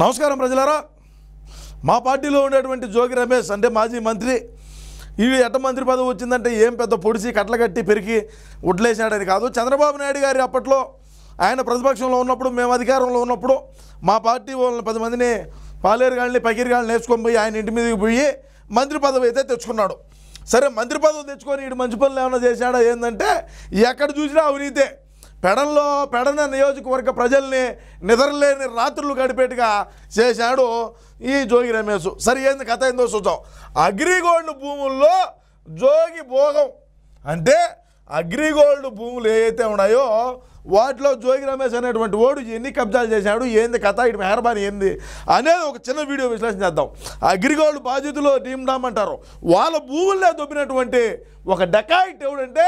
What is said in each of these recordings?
నమస్కారం ప్రజలారా మా పార్టీలో ఉండేటువంటి జోగి రమేష్ అంటే మాజీ మంత్రి ఇవి ఎట్ట మంత్రి పదవి వచ్చిందంటే ఏం పెద్ద పొడిసి కట్టలు కట్టి పెరిగి ఉడ్లేసినాడని కాదు చంద్రబాబు నాయుడు గారి అప్పట్లో ఆయన ప్రతిపక్షంలో ఉన్నప్పుడు మేము అధికారంలో ఉన్నప్పుడు మా పార్టీ వాళ్ళని పది మందిని పాలేరు గాళ్ళని పకీరు గాళ్ళని నేర్చుకొని పోయి ఆయన ఇంటి మీదకి పోయి మంత్రి పదవి అయితే తెచ్చుకున్నాడు సరే మంత్రి పదవి తెచ్చుకొని ఇటు మంచి పనులు ఏమైనా చేశాడో ఏంటంటే ఎక్కడ చూసినా అవినీతే పెడల్లో పెడన నియోజకవర్గ ప్రజల్ని నిద్రలేని రాత్రులు గడిపేట్టుగా చేశాడు ఈ జోగి రమేష్ సరి ఏంది కథ ఏందో చూద్దాం అగ్రిగోల్డ్ భూముల్లో జోగి భోగం అంటే అగ్రిగోల్డ్ భూములు ఏవైతే ఉన్నాయో వాటిలో జోగి రమేష్ అనేటువంటి ఓడు ఎన్ని కబ్జాలు చేశాడు ఏంది కథ ఇటు మెహర్బాని ఏంది అనేది ఒక చిన్న వీడియో విశ్లేషణ చేద్దాం అగ్రిగోల్డ్ బాధితులు డీమ్డామ్ అంటారు వాళ్ళ భూముల్లో దొబ్బినటువంటి ఒక డకాయిట్ ఎవడంటే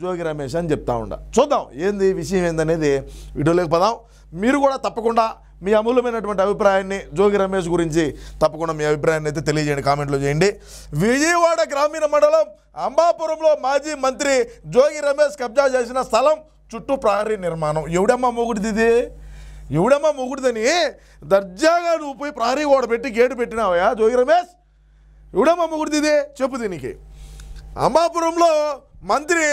జోగి రమేష్ అని చెప్తా ఉండ చూద్దాం ఏంది విషయం ఏందనేది వీడియోలోకి పదాం మీరు కూడా తప్పకుండా మీ అమూల్యమైనటువంటి అభిప్రాయాన్ని జోగి రమేష్ గురించి తప్పకుండా మీ అభిప్రాయాన్ని అయితే తెలియజేయండి కామెంట్లో చేయండి విజయవాడ గ్రామీణ మండలం అంబాపురంలో మాజీ మంత్రి జోగి రమేష్ కబ్జా చేసిన స్థలం చుట్టూ ప్రహరీ నిర్మాణం ఎవడమ్మ మొగుడిది ఇది ఎవడమ్మ మొగుడిదని దర్జాగా నువ్వు పోయి ప్రహరీ ఓడ పెట్టి గేటు పెట్టినావయా జోగి రమేష్ ఎవడమ్మ మొగుడిది ఇది చెప్పు దీనికి అంబాపురంలో మంత్రి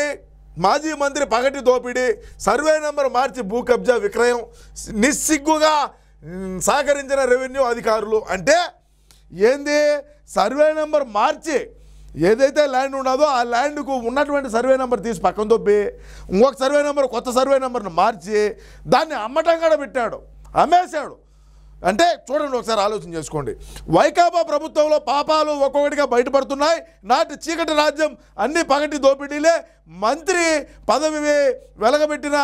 మాజీ మంత్రి పగటి దోపిడీ సర్వే నెంబర్ మార్చి భూ కబ్జా విక్రయం నిస్సిగ్గుగా సహకరించిన రెవెన్యూ అధికారులు అంటే ఏంది సర్వే నెంబర్ మార్చి ఏదైతే ల్యాండ్ ఉన్నదో ఆ ల్యాండ్కు ఉన్నటువంటి సర్వే నెంబర్ తీసి పక్కన దొబ్బి ఇంకొక సర్వే నెంబర్ కొత్త సర్వే నెంబర్ను మార్చి దాన్ని అమ్మటం కూడా పెట్టాడు అమ్మేశాడు అంటే చూడండి ఒకసారి ఆలోచన చేసుకోండి వైకాపా ప్రభుత్వంలో పాపాలు ఒక్కొక్కటిగా బయటపడుతున్నాయి నాటి చీకటి రాజ్యం అన్ని పగటి దోపిడీలే మంత్రి పదవి వెలగబెట్టిన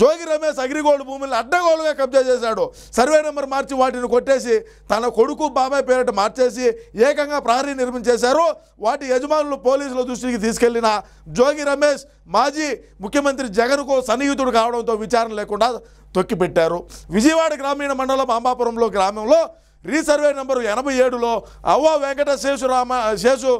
జోగి రమేష్ అగ్రిగోల్డ్ భూములను అడ్డగోలుగా కబ్జా చేశాడు సర్వే నెంబర్ మార్చి వాటిని కొట్టేసి తన కొడుకు బాబాయ్ పేరట మార్చేసి ఏకంగా ప్రహరీ నిర్మించేశారు వాటి యజమానులు పోలీసుల దృష్టికి తీసుకెళ్లిన జోగి రమేష్ మాజీ ముఖ్యమంత్రి జగన్కు సన్నిహితుడు కావడంతో విచారణ లేకుండా తొక్కిపెట్టారు విజయవాడ గ్రామీణ మండలం అంబాపురంలో గ్రామంలో రీసర్వే నెంబరు ఎనభై ఏడులో అవ్వ వెంకట శేషురామ శేషు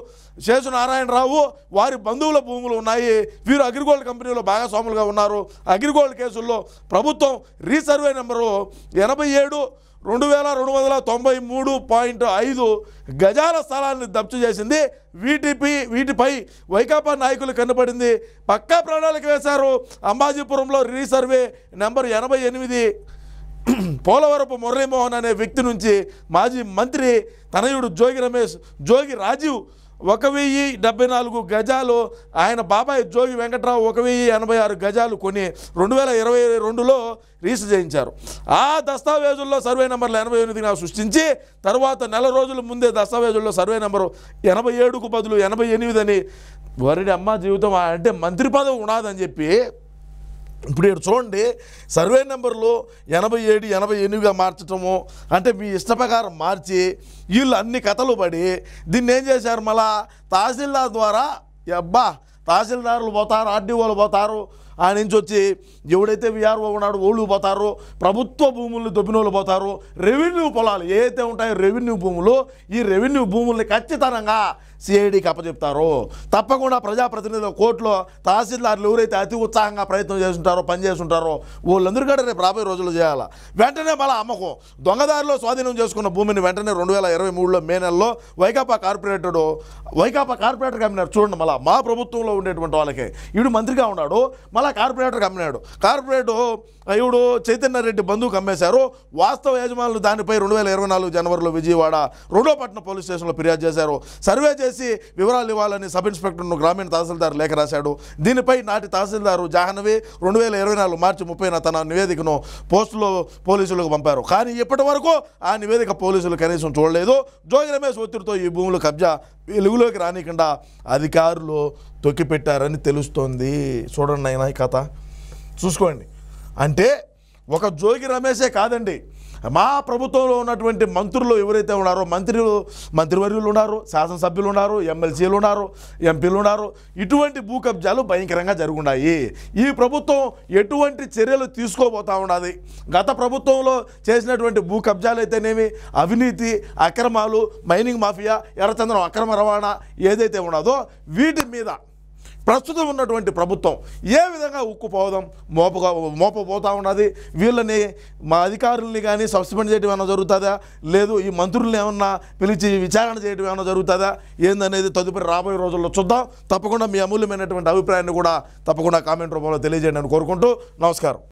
శేషు నారాయణరావు వారి బంధువుల భూములు ఉన్నాయి వీరు అగ్రిగోల్డ్ కంపెనీలో భాగస్వాములుగా ఉన్నారు అగ్రిగోల్డ్ కేసుల్లో ప్రభుత్వం రీసర్వే నెంబరు ఎనభై ఏడు రెండు వేల రెండు వందల తొంభై మూడు పాయింట్ ఐదు గజాల స్థలాన్ని దప్తు చేసింది వీటిపై వీటిపై వైకాపా నాయకులు కనపడింది పక్కా ప్రణాళిక వేశారు అంబాజీపురంలో రీసర్వే నెంబర్ ఎనభై ఎనిమిది పోలవరపు మురళీమోహన్ అనే వ్యక్తి నుంచి మాజీ మంత్రి తనయుడు జోగి రమేష్ జోగి రాజీవ్ ఒక వెయ్యి డెబ్బై నాలుగు గజాలు ఆయన బాబాయ్ జోగి వెంకట్రావు ఒక వెయ్యి ఎనభై ఆరు గజాలు కొని రెండు వేల ఇరవై రెండులో రీస్ చేయించారు ఆ దస్తావేజుల్లో సర్వే నెంబర్లు ఎనభై ఎనిమిదిని సృష్టించి తర్వాత నెల రోజుల ముందే దస్తావేజుల్లో సర్వే నెంబరు ఎనభై ఏడుకు బదులు ఎనభై ఎనిమిది అని వరిడి అమ్మ జీవితం అంటే మంత్రి పదవి ఉన్నదని చెప్పి ఇప్పుడు ఇక్కడ చూడండి సర్వే నెంబర్లో ఎనభై ఏడు ఎనభై ఎనిమిదిగా మార్చటము అంటే మీ ఇష్ట ప్రకారం మార్చి వీళ్ళు అన్ని కథలు పడి దీన్ని ఏం చేశారు మళ్ళా తహసీల్దార్ ద్వారా అబ్బా తహసీల్దారులు పోతారు ఆర్డీఓలు పోతారు ఆ నుంచి వచ్చి ఎవడైతే విఆర్ఓ ఉన్నాడో ఓళ్ళు పోతారో ప్రభుత్వ భూముల్ని దొబ్బినోళ్ళు పోతారో రెవెన్యూ పొలాలు ఏదైతే ఉంటాయో రెవెన్యూ భూములు ఈ రెవెన్యూ భూముల్ని ఖచ్చితంగా సిఐడికి అప్పచెప్తారు తప్పకుండా ప్రజాప్రతినిధుల కోర్టులో తహసీల్దార్లు ఎవరైతే అతి ఉత్సాహంగా ప్రయత్నం చేస్తుంటారో పనిచేస్తుంటారో వాళ్ళందరూ కూడా రేపు రాబోయే రోజుల్లో చేయాలి వెంటనే మళ్ళీ అమ్మకం దొంగదారిలో స్వాధీనం చేసుకున్న భూమిని వెంటనే రెండు వేల ఇరవై మూడులో మే నెలలో వైకాపా కార్పొరేటర్ వైకాపా కార్పొరేటర్ కమ్మినారు చూడండి మళ్ళీ మా ప్రభుత్వంలో ఉండేటువంటి వాళ్ళకి ఇడు మంత్రిగా ఉన్నాడు మా మళ్ళీ కార్పొరేటర్కి అమ్మినాడు కార్పొరేటు ఇవుడు చైతన్య రెడ్డి అమ్మేశారు వాస్తవ యజమానులు దానిపై రెండు వేల ఇరవై నాలుగు జనవరిలో విజయవాడ రెండో పట్టణ పోలీస్ స్టేషన్లో ఫిర్యాదు చేశారు సర్వే చేసి వివరాలు ఇవ్వాలని సబ్ ఇన్స్పెక్టర్ను గ్రామీణ తహసీల్దార్ లేఖ రాశాడు దీనిపై నాటి తహసీల్దారు జాహ్నవి రెండు వేల ఇరవై నాలుగు మార్చి ముప్పైన తన నివేదికను పోస్టులో పోలీసులకు పంపారు కానీ ఇప్పటి వరకు ఆ నివేదిక పోలీసులు కనీసం చూడలేదు జోగి రమేష్ ఒత్తిడితో ఈ భూములు కబ్జా వెలుగులోకి రానికుండా అధికారులు తొక్కిపెట్టారని తెలుస్తోంది చూడండి ఆయన కథ చూసుకోండి అంటే ఒక జోగి రమేశే కాదండి మా ప్రభుత్వంలో ఉన్నటువంటి మంత్రులు ఎవరైతే ఉన్నారో మంత్రులు మంత్రివర్యులు ఉన్నారు శాసనసభ్యులు ఉన్నారు ఎమ్మెల్సీలు ఉన్నారు ఎంపీలు ఉన్నారు ఇటువంటి భూ కబ్జాలు భయంకరంగా జరుగున్నాయి ఈ ప్రభుత్వం ఎటువంటి చర్యలు తీసుకోబోతా ఉన్నది గత ప్రభుత్వంలో చేసినటువంటి భూ కబ్జాలు అయితేనేమి అవినీతి అక్రమాలు మైనింగ్ మాఫియా ఎర్రచందనం అక్రమ రవాణా ఏదైతే ఉన్నదో వీటి మీద ప్రస్తుతం ఉన్నటువంటి ప్రభుత్వం ఏ విధంగా ఉక్కుపోదాం మోపగా మోపపోతూ ఉన్నది వీళ్ళని మా అధికారుల్ని కానీ సస్పెండ్ చేయడం ఏమైనా జరుగుతుందా లేదు ఈ మంత్రులను ఏమన్నా పిలిచి విచారణ చేయడం ఏమైనా జరుగుతుందా ఏందనేది తదుపరి రాబోయే రోజుల్లో చూద్దాం తప్పకుండా మీ అమూల్యమైనటువంటి అభిప్రాయాన్ని కూడా తప్పకుండా కామెంట్ రూపంలో తెలియజేయండి అని కోరుకుంటూ నమస్కారం